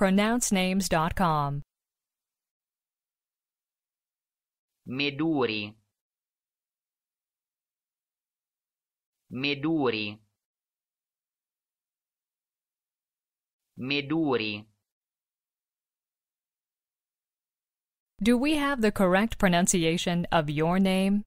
pronouncenames.com. Meduri Meduri Meduri Do we have the correct pronunciation of your name?